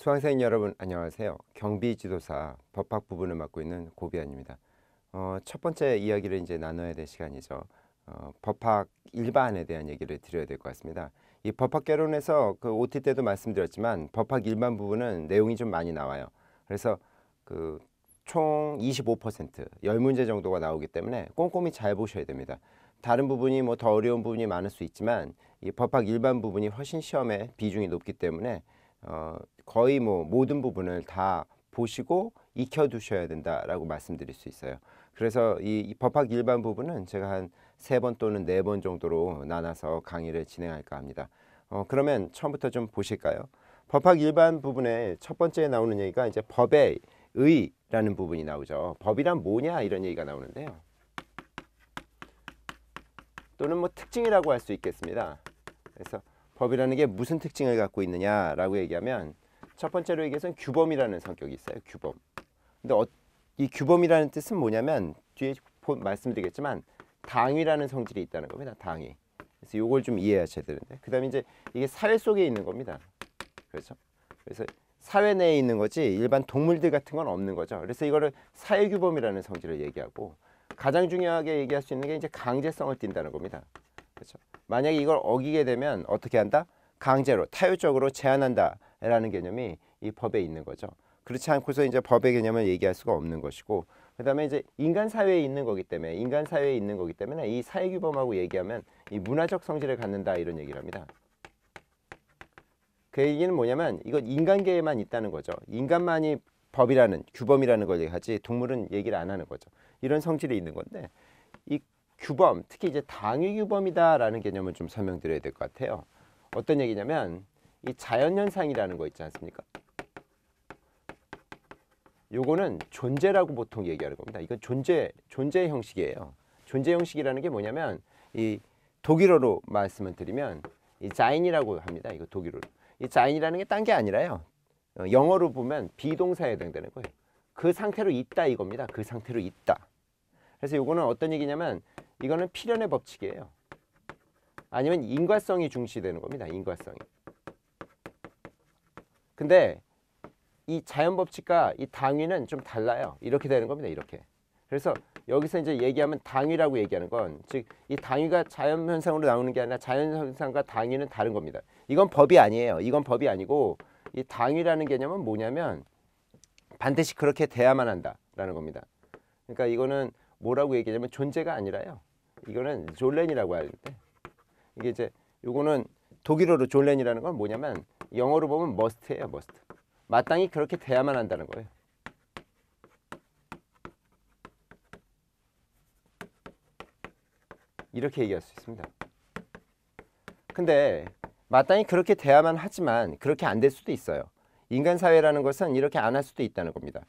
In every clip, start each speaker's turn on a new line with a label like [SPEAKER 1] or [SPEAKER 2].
[SPEAKER 1] 수강생 여러분 안녕하세요. 경비 지도사 법학 부분을 맡고 있는 고비안입니다. 어, 첫 번째 이야기를 이제 나눠야 될 시간이죠. 어, 법학 일반에 대한 얘기를 드려야 될 것 같습니다. 이 법학 개론에서 그 OT 때도 말씀드렸지만 법학 일반 부분은 내용이 좀 많이 나와요. 그래서 그 총25% 10문제 정도가 나오기 때문에 꼼꼼히 잘 보셔야 됩니다. 다른 부분이 뭐 더 어려운 부분이 많을 수 있지만 이 법학 일반 부분이 훨씬 시험에 비중이 높기 때문에 어, 거의 뭐 모든 부분을 다 보시고 익혀두셔야 된다라고 말씀드릴 수 있어요. 그래서 이 법학 일반 부분은 제가 한 세 번 또는 네 번 정도로 나눠서 강의를 진행할까 합니다. 어, 그러면 처음부터 좀 보실까요? 법학 일반 부분에 첫 번째 나오는 얘기가 이제 법의 의라는 부분이 나오죠. 법이란 뭐냐 이런 얘기가 나오는데요. 또는 뭐 특징이라고 할 수 있겠습니다. 그래서 법이라는 게 무슨 특징을 갖고 있느냐라고 얘기하면 첫 번째로 얘기해서 규범이라는 성격이 있어요. 규범. 근데 어, 이 규범이라는 뜻은 뭐냐면 뒤에 보, 말씀드리겠지만 당위라는 성질이 있다는 겁니다. 당위. 그래서 이걸좀 이해하셔야 되는데 그다음에 이제 이게 사회 속에 있는 겁니다. 그렇죠? 그래서 사회 내에 있는 거지 일반 동물들 같은 건 없는 거죠. 그래서 이거를 사회 규범이라는 성질을 얘기하고 가장 중요하게 얘기할 수 있는 게 이제 강제성을 띈다는 겁니다. 그렇죠? 만약에 이걸 어기게 되면 어떻게 한다? 강제로 타율적으로 제한한다. 라는 개념이 이 법에 있는 거죠. 그렇지 않고서 이제 법의 개념을 얘기할 수가 없는 것이고 그다음에 이제 인간 사회에 있는 거기 때문에 인간 사회에 있는 거기 때문에 이 사회 규범하고 얘기하면 이 문화적 성질을 갖는다 이런 얘기를 합니다. 그 얘기는 뭐냐면 이건 인간계에만 있다는 거죠. 인간만이 법이라는 규범이라는 걸 얘기하지 동물은 얘기를 안 하는 거죠. 이런 성질이 있는 건데 이 규범 특히 이제 당위 규범이다라는 개념을 좀 설명드려야 될 것 같아요. 어떤 얘기냐면 이 자연현상이라는 거 있지 않습니까? 요거는 존재라고 보통 얘기하는 겁니다. 이건 존재, 존재 형식이에요. 존재 형식이라는 게 뭐냐면 이 독일어로 말씀을 드리면 이 자인이라고 합니다. 이거 독일어로. 이 자인이라는 게 딴 게 아니라요. 어, 영어로 보면 비동사에 해당되는 거예요. 그 상태로 있다 이겁니다. 그 상태로 있다. 그래서 요거는 어떤 얘기냐면 이거는 필연의 법칙이에요. 아니면 인과성이 중시되는 겁니다. 인과성이. 근데 이 자연 법칙과 이 당위는 좀 달라요. 이렇게 되는 겁니다. 이렇게. 그래서 여기서 이제 얘기하면 당위라고 얘기하는 건 즉 이 당위가 자연 현상으로 나오는 게 아니라 자연 현상과 당위는 다른 겁니다. 이건 법이 아니에요. 이건 법이 아니고 이 당위라는 개념은 뭐냐면 반드시 그렇게 돼야만 한다라는 겁니다. 그러니까 이거는 뭐라고 얘기하냐면 존재가 아니라요. 이거는 졸렌이라고 하는데 이게 이제 요거는 독일어로 졸렌이라는 건 뭐냐면 영어로 보면 must예요. must. 마땅히 그렇게 돼야만 한다는 거예요. 이렇게 얘기할 수 있습니다. 근데 마땅히 그렇게 돼야만 하지만 그렇게 안 될 수도 있어요. 인간 사회라는 것은 이렇게 안 할 수도 있다는 겁니다.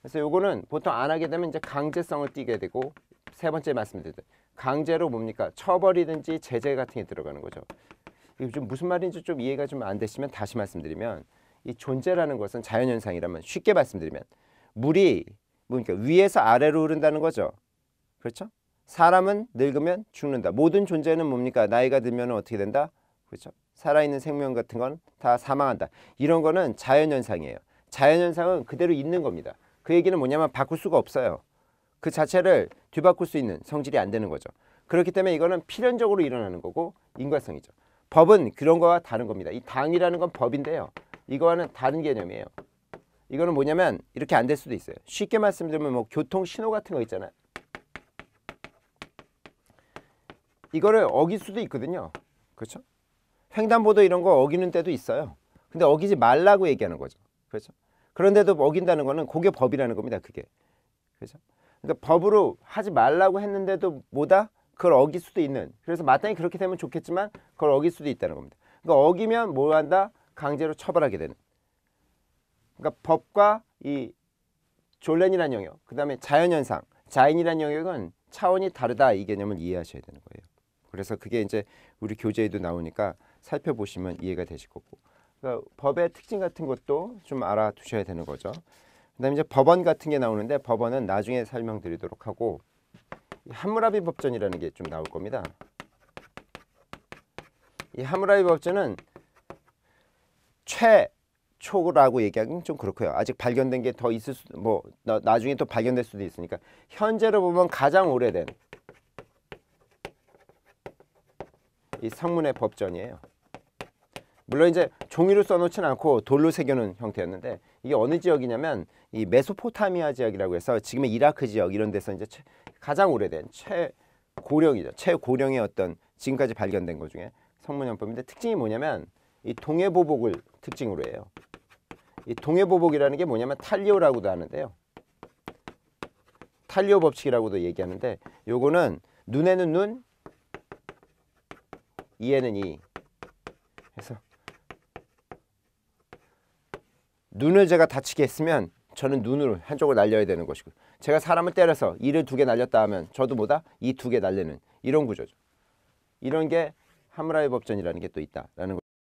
[SPEAKER 1] 그래서 요거는 보통 안 하게 되면 이제 강제성을 띠게 되고 세 번째 말씀드렸듯 강제로 뭡니까? 처벌이든지 제재 같은 게 들어가는 거죠. 좀 무슨 말인지 좀 이해가 좀 안 되시면 다시 말씀드리면 이 존재라는 것은 자연현상이라면 쉽게 말씀드리면 물이 뭐 그러니까 위에서 아래로 흐른다는 거죠. 그렇죠? 사람은 늙으면 죽는다. 모든 존재는 뭡니까? 나이가 들면 어떻게 된다? 그렇죠? 살아있는 생명 같은 건 다 사망한다. 이런 거는 자연현상이에요. 자연현상은 그대로 있는 겁니다. 그 얘기는 뭐냐면 바꿀 수가 없어요. 그 자체를 뒤바꿀 수 있는 성질이 안 되는 거죠. 그렇기 때문에 이거는 필연적으로 일어나는 거고 인과성이죠. 법은 그런 거와 다른 겁니다. 이 당이라는 건 법인데요. 이거와는 다른 개념이에요. 이거는 뭐냐면 이렇게 안 될 수도 있어요. 쉽게 말씀드리면 뭐 교통 신호 같은 거 있잖아요. 이거를 어길 수도 있거든요. 그렇죠? 횡단보도 이런 거 어기는 때도 있어요. 근데 어기지 말라고 얘기하는 거죠. 그렇죠? 그런데도 어긴다는 거는 그게 법이라는 겁니다. 그게. 그렇죠? 그러니까 법으로 하지 말라고 했는데도 뭐다? 그걸 어길 수도 있는 그래서 마땅히 그렇게 되면 좋겠지만 그걸 어길 수도 있다는 겁니다. 그러니까 어기면 뭘 한다? 강제로 처벌하게 되는 그러니까 법과 이 졸렌이라는 영역 그 다음에 자연현상 자연이라는 영역은 차원이 다르다 이 개념을 이해하셔야 되는 거예요. 그래서 그게 이제 우리 교재에도 나오니까 살펴보시면 이해가 되실 거고 그러니까 법의 특징 같은 것도 좀 알아두셔야 되는 거죠. 그다음에 이제 법원 같은 게 나오는데 법원은 나중에 설명드리도록 하고 하무라비 법전이라는 게 좀 나올 겁니다. 이 하무라비 법전은 최초라고 얘기하기는 좀 그렇고요. 아직 발견된 게 더 있을 수, 뭐 나, 중에또 발견될 수도 있으니까 현재로 보면 가장 오래된 이 성문의 법전이에요. 물론 이제 종이로 써놓진 않고 돌로 새겨놓은 형태였는데 이게 어느 지역이냐면 이 메소포타미아 지역이라고 해서 지금의 이라크 지역 이런 데서 이제 가장 오래된 최고령이죠. 최고령의 어떤 지금까지 발견된 것 중에 성문염법인데 특징이 뭐냐면 이 동해보복을 특징으로 해요. 이 동해보복이라는 게 뭐냐면 탈리오라고도 하는데요. 탈리오 법칙이라고도 얘기하는데 요거는 눈에는 눈, 이에는 이 해서 눈을 제가 다치게 했으면 저는 눈으로 한쪽을 날려야 되는 것이고 제가 사람을 때려서 이를 두 개 날렸다 하면 저도 뭐다? 이 두 개 날리는 이런 구조죠. 이런 게 하무라비 법전이라는 게 또 있다라는